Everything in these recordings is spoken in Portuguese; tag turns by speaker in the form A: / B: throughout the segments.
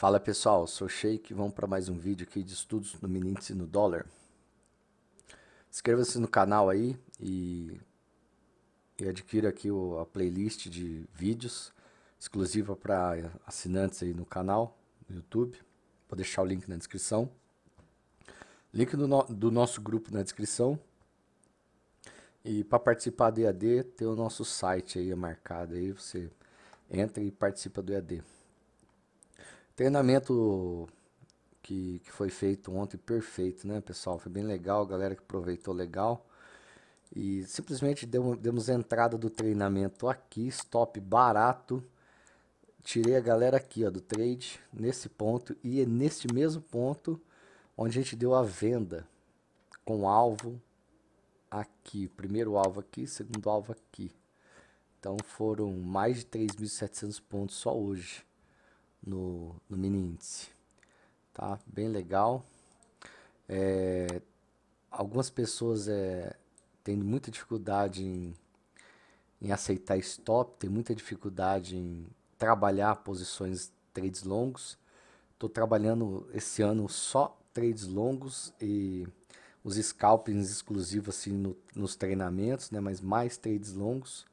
A: Fala pessoal, sou Sheik, vamos para mais um vídeo aqui de estudos no Minintz e no dólar. Inscreva-se no canal aí e, e adquira aqui o, a playlist de vídeos exclusiva para assinantes aí no canal, no YouTube. Vou deixar o link na descrição. Link do, no, do nosso grupo na descrição. E para participar do EAD, tem o nosso site aí é marcado aí, você entra e participa do EAD. Treinamento que, que foi feito ontem, perfeito, né, pessoal? Foi bem legal, galera que aproveitou legal. E simplesmente demos, demos entrada do treinamento aqui, stop barato. Tirei a galera aqui ó, do trade, nesse ponto, e é neste mesmo ponto onde a gente deu a venda com alvo aqui. Primeiro alvo aqui, segundo alvo aqui. Então foram mais de 3.700 pontos só hoje no, no mini índice. Tá? Bem legal. É, algumas pessoas é, têm muita dificuldade em, em aceitar stop, tem muita dificuldade em trabalhar posições trades longos. Estou trabalhando esse ano só trades longos e os scalpings exclusivos assim, no, nos treinamentos, né? mas mais trades longos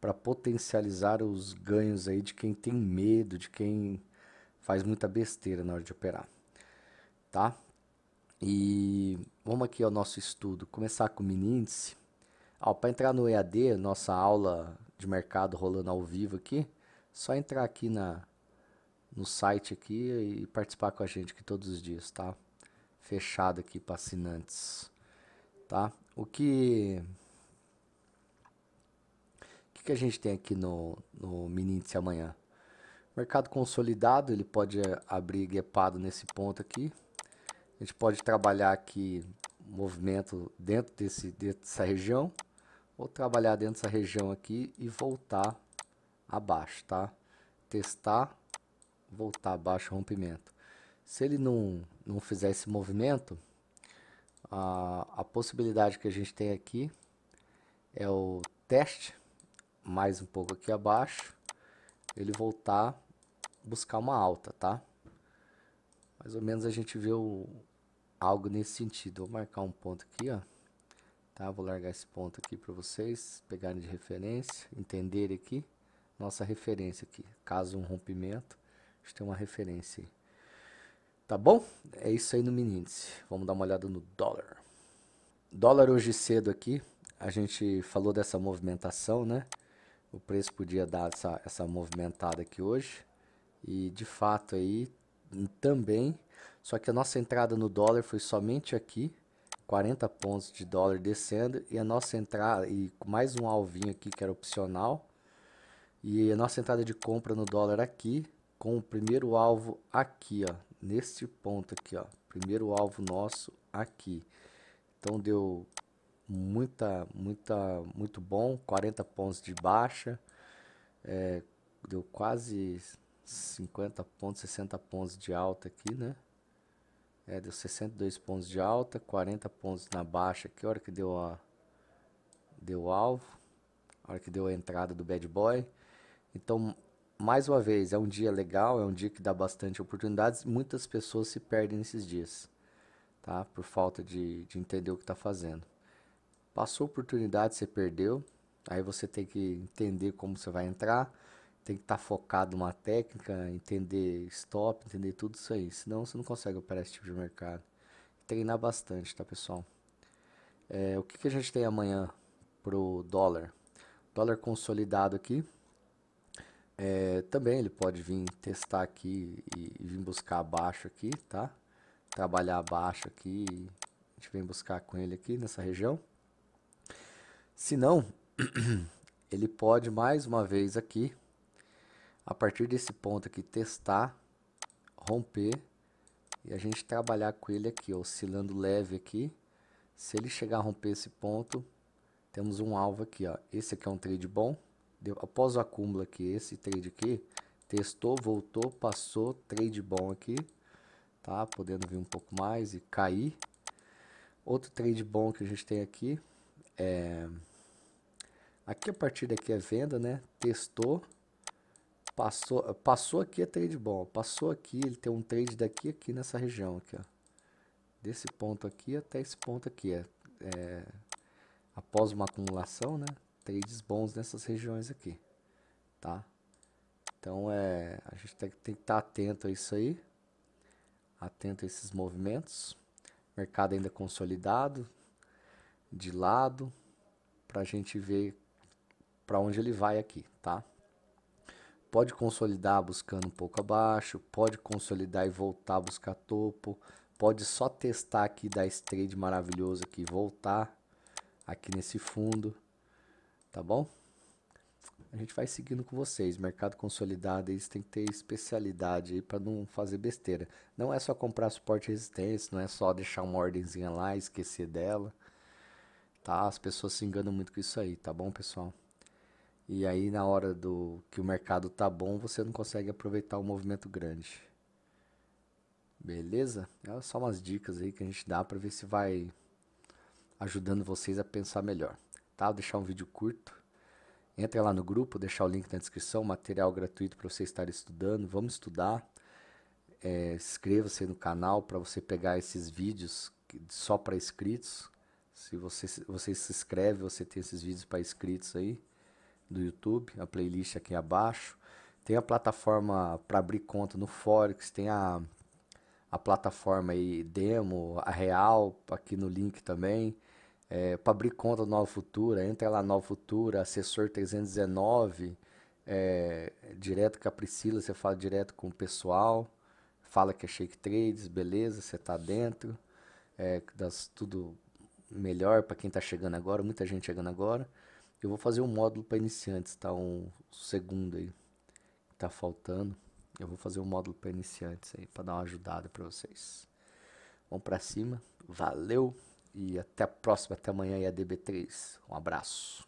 A: para potencializar os ganhos aí de quem tem medo, de quem faz muita besteira na hora de operar, tá? E vamos aqui ao nosso estudo, começar com o mini índice. Ah, para entrar no EAD, nossa aula de mercado rolando ao vivo aqui, só entrar aqui na no site aqui e participar com a gente aqui todos os dias, tá? Fechado aqui para assinantes, tá? O que que a gente tem aqui no, no mini índice amanhã? Mercado consolidado, ele pode eh, abrir guepado nesse ponto aqui. A gente pode trabalhar aqui movimento dentro, desse, dentro dessa região. Ou trabalhar dentro dessa região aqui e voltar abaixo, tá? Testar, voltar abaixo, rompimento. Se ele não, não fizer esse movimento, a, a possibilidade que a gente tem aqui é o teste mais um pouco aqui abaixo, ele voltar buscar uma alta, tá? Mais ou menos a gente vê o, algo nesse sentido. Vou marcar um ponto aqui, ó. Tá? Vou largar esse ponto aqui para vocês pegarem de referência, entenderem aqui nossa referência aqui. Caso um rompimento, a gente tem uma referência aí. Tá bom? É isso aí no mini índice. Vamos dar uma olhada no dólar. Dólar hoje cedo aqui, a gente falou dessa movimentação, né? o preço podia dar essa, essa movimentada aqui hoje. E de fato aí hum, também, só que a nossa entrada no dólar foi somente aqui, 40 pontos de dólar descendo e a nossa entrada e mais um alvinho aqui que era opcional. E a nossa entrada de compra no dólar aqui, com o primeiro alvo aqui, ó, neste ponto aqui, ó. Primeiro alvo nosso aqui. Então deu muita, muita, muito bom, 40 pontos de baixa, é, deu quase 50 pontos, 60 pontos de alta aqui, né? É, deu 62 pontos de alta, 40 pontos na baixa aqui, a hora que deu a deu alvo, a hora que deu a entrada do bad boy. Então, mais uma vez, é um dia legal, é um dia que dá bastante oportunidades. Muitas pessoas se perdem nesses dias, tá? Por falta de, de entender o que está fazendo. Passou oportunidade, você perdeu. Aí você tem que entender como você vai entrar, tem que estar tá focado numa técnica, entender stop, entender tudo isso aí. Senão você não consegue operar esse tipo de mercado. Treinar bastante, tá pessoal? É, o que, que a gente tem amanhã pro dólar? Dólar consolidado aqui. É, também ele pode vir testar aqui e, e vir buscar abaixo aqui, tá? Trabalhar abaixo aqui, a gente vem buscar com ele aqui nessa região. Se não, ele pode mais uma vez aqui, a partir desse ponto aqui, testar, romper e a gente trabalhar com ele aqui, oscilando leve aqui. Se ele chegar a romper esse ponto, temos um alvo aqui, ó. Esse aqui é um trade bom. Deu, após o acúmulo aqui, esse trade aqui, testou, voltou, passou, trade bom aqui, tá? Podendo vir um pouco mais e cair. Outro trade bom que a gente tem aqui é Aqui a partir daqui é venda, né? Testou. Passou, passou aqui é trade bom. Passou aqui, ele tem um trade daqui aqui nessa região aqui, ó. Desse ponto aqui até esse ponto aqui. É, é, após uma acumulação, né? Trades bons nessas regiões aqui, tá? Então é, a gente tem, tem que estar tá atento a isso aí. Atento a esses movimentos. Mercado ainda consolidado, de lado, para a gente ver para onde ele vai aqui, tá? Pode consolidar buscando um pouco abaixo, pode consolidar e voltar a buscar topo, pode só testar aqui, da trade maravilhoso aqui, voltar aqui nesse fundo, tá bom? A gente vai seguindo com vocês. Mercado consolidado, eles têm que ter especialidade aí para não fazer besteira. Não é só comprar suporte e resistência, não é só deixar uma ordemzinha lá e esquecer dela. Tá? As pessoas se enganam muito com isso aí, tá bom, pessoal? E aí na hora do que o mercado tá bom, você não consegue aproveitar o movimento grande. Beleza? É só umas dicas aí que a gente dá para ver se vai ajudando vocês a pensar melhor. Tá? Vou deixar um vídeo curto. Entre lá no grupo, deixar o link na descrição, material gratuito para você estar estudando. Vamos estudar. É, Inscreva-se no canal para você pegar esses vídeos só para inscritos. Se você, você se inscreve, você tem esses vídeos para inscritos aí do YouTube, a playlist aqui abaixo. Tem a plataforma para abrir conta no Forex, tem a, a plataforma aí demo, a real, aqui no link também. É, para abrir conta no Nova Futura, entra lá no Nova Futura, assessor 319, é, direto com a Priscila, você fala direto com o pessoal, fala que é Shake Trades, beleza, você está dentro, é, tudo melhor para quem está chegando agora, muita gente chegando agora. Eu vou fazer um módulo para iniciantes, tá? Um segundo aí que tá faltando. Eu vou fazer um módulo para iniciantes aí para dar uma ajudada para vocês. Vamos para cima. Valeu e até a próxima, até amanhã e a DB3. Um abraço.